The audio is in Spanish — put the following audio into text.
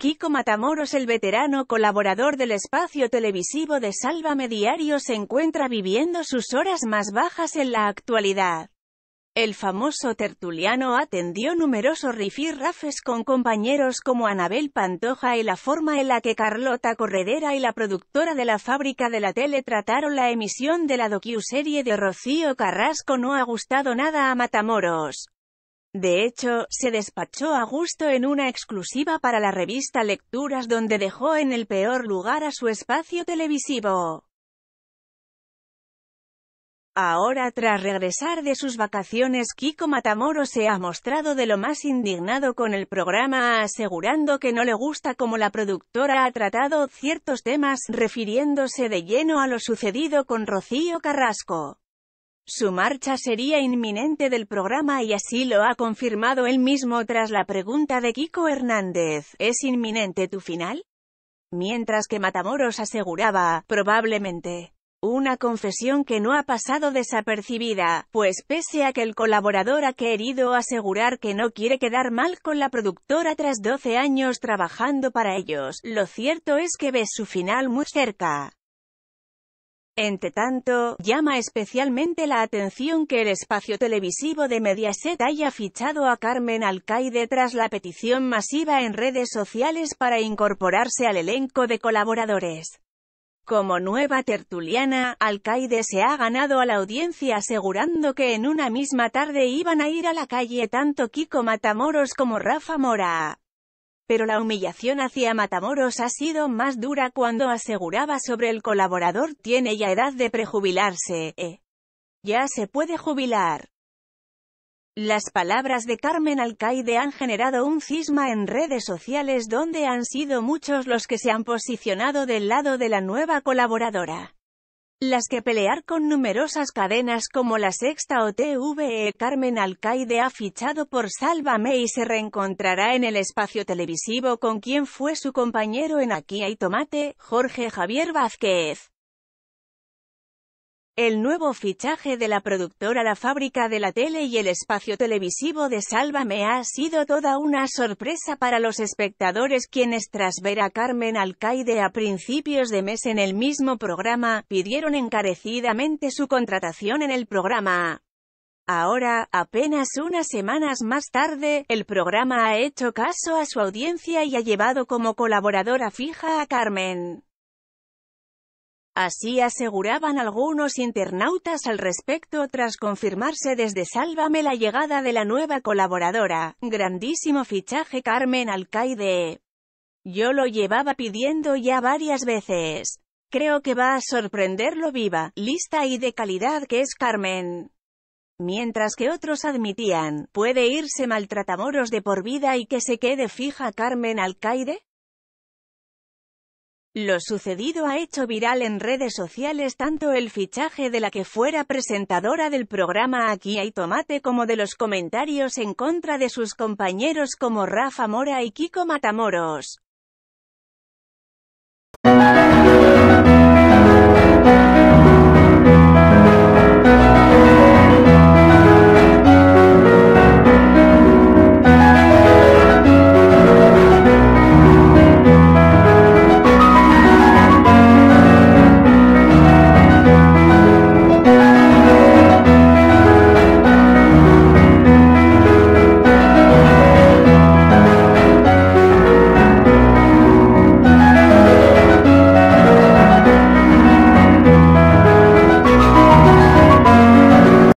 Kiko Matamoros el veterano colaborador del espacio televisivo de Sálvame Diario se encuentra viviendo sus horas más bajas en la actualidad. El famoso tertuliano atendió numerosos rifirrafes con compañeros como Anabel Pantoja y la forma en la que Carlota Corredera y la productora de la fábrica de la tele trataron la emisión de la serie de Rocío Carrasco no ha gustado nada a Matamoros. De hecho, se despachó a gusto en una exclusiva para la revista Lecturas donde dejó en el peor lugar a su espacio televisivo. Ahora tras regresar de sus vacaciones Kiko Matamoro se ha mostrado de lo más indignado con el programa asegurando que no le gusta cómo la productora ha tratado ciertos temas, refiriéndose de lleno a lo sucedido con Rocío Carrasco. Su marcha sería inminente del programa y así lo ha confirmado él mismo tras la pregunta de Kiko Hernández, ¿es inminente tu final? Mientras que Matamoros aseguraba, probablemente. Una confesión que no ha pasado desapercibida, pues pese a que el colaborador ha querido asegurar que no quiere quedar mal con la productora tras 12 años trabajando para ellos, lo cierto es que ve su final muy cerca. Entre tanto, llama especialmente la atención que el espacio televisivo de Mediaset haya fichado a Carmen Alcaide tras la petición masiva en redes sociales para incorporarse al elenco de colaboradores. Como nueva tertuliana, Alcaide se ha ganado a la audiencia asegurando que en una misma tarde iban a ir a la calle tanto Kiko Matamoros como Rafa Mora. Pero la humillación hacia Matamoros ha sido más dura cuando aseguraba sobre el colaborador tiene ya edad de prejubilarse, eh. Ya se puede jubilar. Las palabras de Carmen Alcaide han generado un cisma en redes sociales donde han sido muchos los que se han posicionado del lado de la nueva colaboradora las que pelear con numerosas cadenas como La Sexta o TVE. Carmen Alcaide ha fichado por Sálvame y se reencontrará en el espacio televisivo con quien fue su compañero en Aquí hay tomate, Jorge Javier Vázquez. El nuevo fichaje de la productora La Fábrica de la Tele y el espacio televisivo de Sálvame ha sido toda una sorpresa para los espectadores quienes tras ver a Carmen Alcaide a principios de mes en el mismo programa, pidieron encarecidamente su contratación en el programa. Ahora, apenas unas semanas más tarde, el programa ha hecho caso a su audiencia y ha llevado como colaboradora fija a Carmen. Así aseguraban algunos internautas al respecto tras confirmarse desde Sálvame la llegada de la nueva colaboradora, grandísimo fichaje Carmen Alcaide. Yo lo llevaba pidiendo ya varias veces. Creo que va a sorprender lo viva, lista y de calidad que es Carmen mientras que otros admitían, ¿puede irse maltratamoros de por vida y que se quede fija Carmen Alcaide? Lo sucedido ha hecho viral en redes sociales tanto el fichaje de la que fuera presentadora del programa Aquí hay tomate como de los comentarios en contra de sus compañeros como Rafa Mora y Kiko Matamoros.